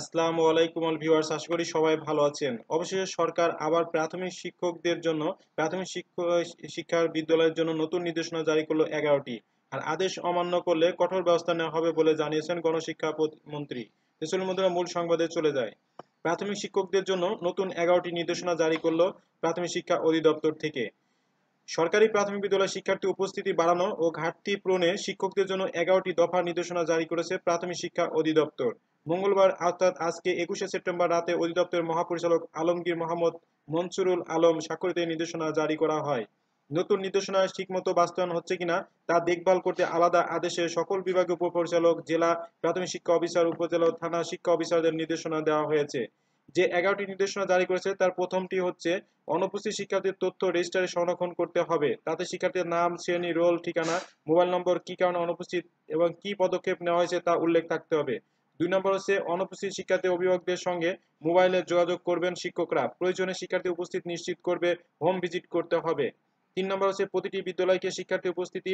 আসসালামু আলাইকুম all viewers আশা করি সবাই ভালো আছেন অবশেষে সরকার আবার প্রাথমিক শিক্ষকদের জন্য প্রাথমিক শিক্ষার বিদ্যালয়ের জন্য নতুন নির্দেশনা জারি করলো এগারোটি আর আদেশ অমান্য করলে কঠোর ব্যবস্থা নেওয়া হবে বলে জানিয়েছেন গণশিক্ষা মন্ত্রী দেশের মধ্যে মূল সংবাদে চলে যায় প্রাথমিক শিক্ষকদের জন্য নতুন এগারোটি নির্দেশনা জারি করলো প্রাথমিক শিক্ষা অধিদপ্তর থেকে সরকারি প্রাথমিক বিদ্যালয়ের শিক্ষার্থী উপস্থিতি বাড়ানো ও ঘাটতি পূরণে শিক্ষকদের জন্য এগারোটি দফা নির্দেশনা জারি করেছে প্রাথমিক শিক্ষা অধিদপ্তর মঙ্গলবার অর্থাৎ আজকে একুশে সেপ্টেম্বর রাতে অধিদপ্তরের মহাপরিচালক আলমগীর মোহাম্মদ মনসুরুল আলম স্বাক্ষরিত নির্দেশনা জারি করা হয় নতুন নির্দেশনা ঠিকমতো বাস্তবায়ন হচ্ছে কিনা তা দেখভাল করতে আলাদা আদেশে সকল বিভাগীয় উপপরিচালক জেলা প্রাথমিক শিক্ষা অফিসার উপজেলা থানা শিক্ষা অফিসারদের নির্দেশনা দেওয়া হয়েছে যে এগারোটি নির্দেশনা জারি করেছে তার প্রথমটি হচ্ছে অনুপস্থিত শিক্ষার্থীর তথ্য রেজিস্টারে সংরক্ষণ করতে হবে তাতে শিক্ষার্থীর নাম শ্রেণী রোল ঠিকানা মোবাইল নম্বর কি কারণে অনুপস্থিত এবং কি পদক্ষেপ নেওয়া হয়েছে তা উল্লেখ থাকতে হবে দুই নম্বর হচ্ছে অনুপস্থিত শিক্ষার্থী অভিভাবকদের সঙ্গে মোবাইলে যোগাযোগ করবেন শিক্ষকরা প্রয়োজনে শিক্ষার্থী উপস্থিত নিশ্চিত করবে হোম ভিজিট করতে হবে তিন নম্বর হচ্ছে প্রতিটি বিদ্যালয়কে শিক্ষার্থী উপস্থিতি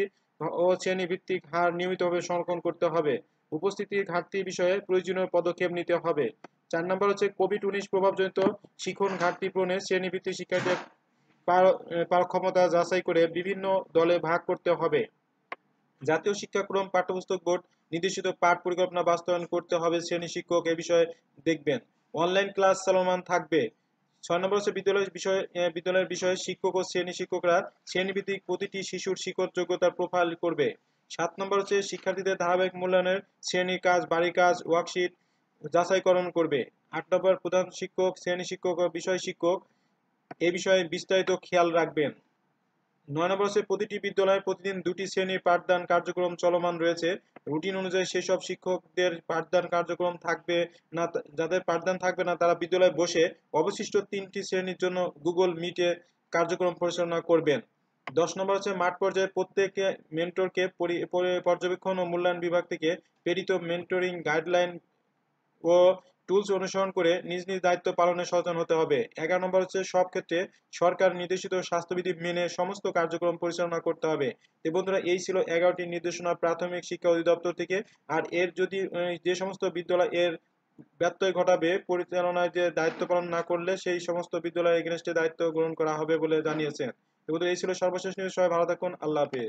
ও শ্রেণীভিত্তিক হার নিয়মিতভাবে সংরক্ষণ করতে হবে উপস্থিতির ঘাটতি বিষয়ে প্রয়োজনীয় পদক্ষেপ নিতে হবে চার নম্বর হচ্ছে কোভিড উনিশ প্রভাবজনিত শিক্ষণ ঘাটতি পূরণে শ্রেণীভিত্তিক শিক্ষার্থী পার ক্ষমতা যাচাই করে বিভিন্ন দলে ভাগ করতে হবে জাতীয় শিক্ষাক্রম পাঠ্যপুস্তক বোর্ড নির্দেশিত পাঠ পরিকল্পনা বাস্তবায়ন করতে হবে শ্রেণী শিক্ষক এ বিষয়ে দেখবেন অনলাইন ক্লাস চলমান থাকবে ছয় নম্বর হচ্ছে বিদ্যালয়ের বিষয় বিদ্যালয়ের বিষয়ে শিক্ষক ও শ্রেণী শিক্ষকরা শ্রেণীভিত্তিক প্রতিটি শিশুর শিক্ষক যোগ্যতার প্রোফাইল করবে সাত নম্বর হচ্ছে শিক্ষার্থীদের ধারাবাহিক মূল্যায়নের শ্রেণীর কাজ বাড়ি কাজ ওয়ার্কশিট যাচাইকরণ করবে আট নম্বর প্রধান শিক্ষক শ্রেণী শিক্ষক ও বিষয় শিক্ষক এ বিষয়ে বিস্তারিত খেয়াল রাখবেন নয়নাবাসে প্রতিটি বিদ্যালয়ে প্রতিদিন দুটি শ্রেণীর পাঠদান কার্যক্রম চলমান রয়েছে রুটিন অনুযায়ী সেসব শিক্ষকদের পাঠদান কার্যক্রম থাকবে না যাদের পাঠদান থাকবে না তারা বিদ্যালয়ে বসে অবশিষ্ট তিনটি শ্রেণীর জন্য গুগল মিটে কার্যক্রম পরিচালনা করবেন দশ নম্বর হচ্ছে মাঠ পর্যায়ে প্রত্যেক মেন্টরকে পর্যবেক্ষণ ও মূল্যায়ন বিভাগ থেকে প্রেরিত মেন্টরিং গাইডলাইন ও টুলস অনুসরণ করে নিজ নিজ দায়িত্ব পালনে সচেতন হতে হবে এগারো নম্বর হচ্ছে সব ক্ষেত্রে সরকার নির্দেশিত স্বাস্থ্যবিধি মেনে সমস্ত কার্যক্রম পরিচালনা করতে হবে তো বন্ধুরা এই ছিল এগারোটি নির্দেশনা প্রাথমিক শিক্ষা অধিদপ্তর থেকে আর এর যদি যে সমস্ত বিদ্যালয় এর ব্যত্যয় ঘটাবে পরিচালনায় যে দায়িত্ব পালন না করলে সেই সমস্ত বিদ্যালয়ের এগেনস্টে দায়িত্ব গ্রহণ করা হবে বলে জানিয়েছেন এই ছিল সর্বশেষ নিউজ সবাই ভালো থাকুন আল্লাহ হাফিজ